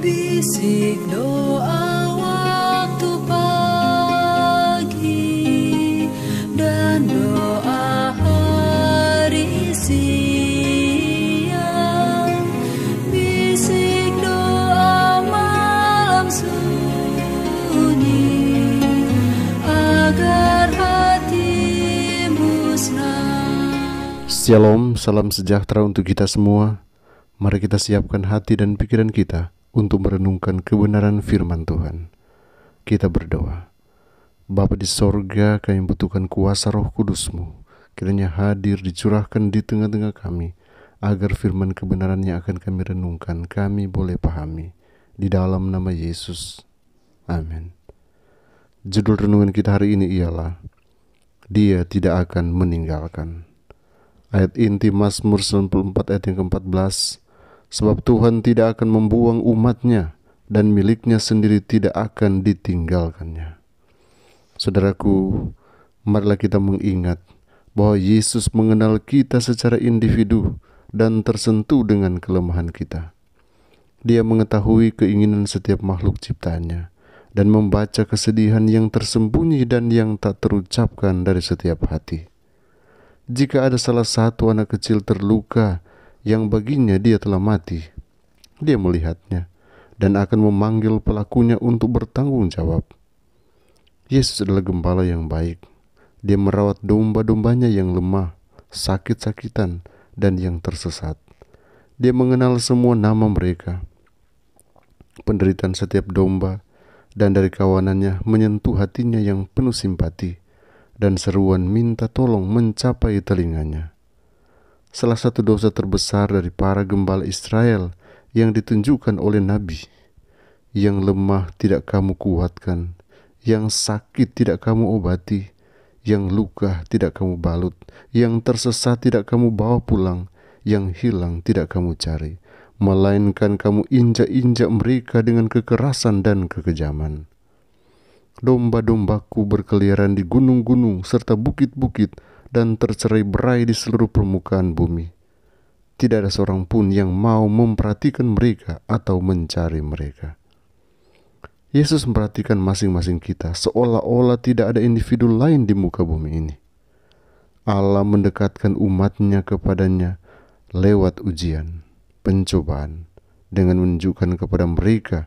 Bisik doa waktu pagi dan doa hari siang. Bisik doa malam sunyi agar hati musnah. Shalom, salam sejahtera untuk kita semua. Mari kita siapkan hati dan pikiran kita untuk merenungkan kebenaran firman Tuhan. Kita berdoa. Bapa di sorga, kami butuhkan kuasa roh kudusmu. Kiranya hadir dicurahkan di tengah-tengah kami, agar firman kebenaran yang akan kami renungkan, kami boleh pahami. Di dalam nama Yesus. Amin. Judul renungan kita hari ini ialah, Dia tidak akan meninggalkan. Ayat inti Mazmur 94 ayat yang ke-14, Sebab Tuhan tidak akan membuang umatnya dan miliknya sendiri tidak akan ditinggalkannya. Saudaraku, marilah kita mengingat bahwa Yesus mengenal kita secara individu dan tersentuh dengan kelemahan kita. Dia mengetahui keinginan setiap makhluk ciptaannya dan membaca kesedihan yang tersembunyi dan yang tak terucapkan dari setiap hati. Jika ada salah satu anak kecil terluka yang baginya dia telah mati. Dia melihatnya dan akan memanggil pelakunya untuk bertanggung jawab. Yesus adalah gembala yang baik. Dia merawat domba-dombanya yang lemah, sakit-sakitan, dan yang tersesat. Dia mengenal semua nama mereka. Penderitaan setiap domba dan dari kawanannya menyentuh hatinya yang penuh simpati dan seruan minta tolong mencapai telinganya salah satu dosa terbesar dari para gembala Israel yang ditunjukkan oleh Nabi. Yang lemah tidak kamu kuatkan, yang sakit tidak kamu obati, yang luka tidak kamu balut, yang tersesat tidak kamu bawa pulang, yang hilang tidak kamu cari, melainkan kamu injak-injak mereka dengan kekerasan dan kekejaman. Domba-dombaku berkeliaran di gunung-gunung serta bukit-bukit, dan tercerai berai di seluruh permukaan bumi. Tidak ada seorang pun yang mau memperhatikan mereka atau mencari mereka. Yesus memperhatikan masing-masing kita seolah-olah tidak ada individu lain di muka bumi ini. Allah mendekatkan umatnya kepadanya lewat ujian, pencobaan, dengan menunjukkan kepada mereka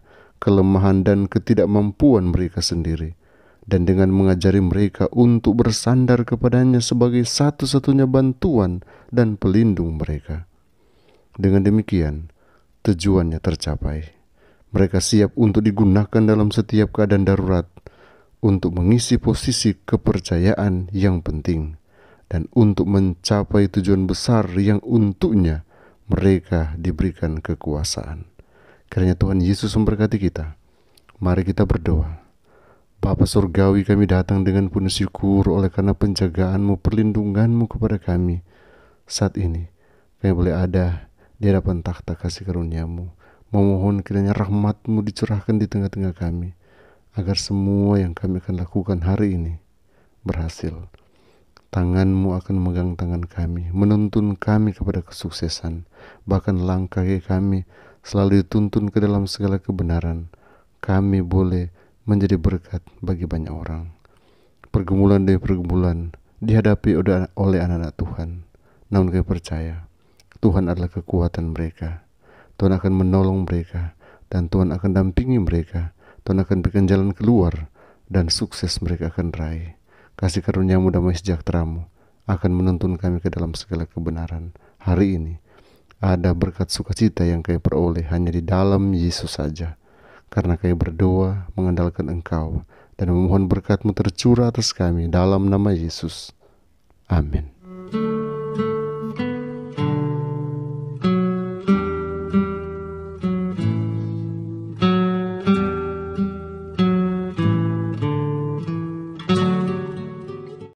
kelemahan dan ketidakmampuan mereka sendiri – dan dengan mengajari mereka untuk bersandar kepadanya sebagai satu-satunya bantuan dan pelindung mereka. Dengan demikian, tujuannya tercapai. Mereka siap untuk digunakan dalam setiap keadaan darurat untuk mengisi posisi kepercayaan yang penting dan untuk mencapai tujuan besar yang untuknya mereka diberikan kekuasaan. Kiranya Tuhan Yesus memberkati kita. Mari kita berdoa. Bapa Surgawi kami datang dengan penuh syukur oleh karena penjagaanmu, perlindunganmu kepada kami. Saat ini kami boleh ada di hadapan takhta kasih karuniamu. Memohon kiranya rahmatmu dicurahkan di tengah-tengah kami. Agar semua yang kami akan lakukan hari ini berhasil. Tanganmu akan memegang tangan kami, menuntun kami kepada kesuksesan. Bahkan langkah kami selalu dituntun ke dalam segala kebenaran. Kami boleh menjadi berkat bagi banyak orang. Pergumulan demi pergumulan dihadapi oleh anak-anak Tuhan. Namun kami percaya, Tuhan adalah kekuatan mereka. Tuhan akan menolong mereka dan Tuhan akan dampingi mereka. Tuhan akan berikan jalan keluar dan sukses mereka akan raih. Kasih karuniamu damai sejahteramu akan menuntun kami ke dalam segala kebenaran. Hari ini ada berkat sukacita yang kami peroleh hanya di dalam Yesus saja karena kami berdoa mengandalkan Engkau dan memohon berkat-Mu tercurah atas kami dalam nama Yesus. Amin.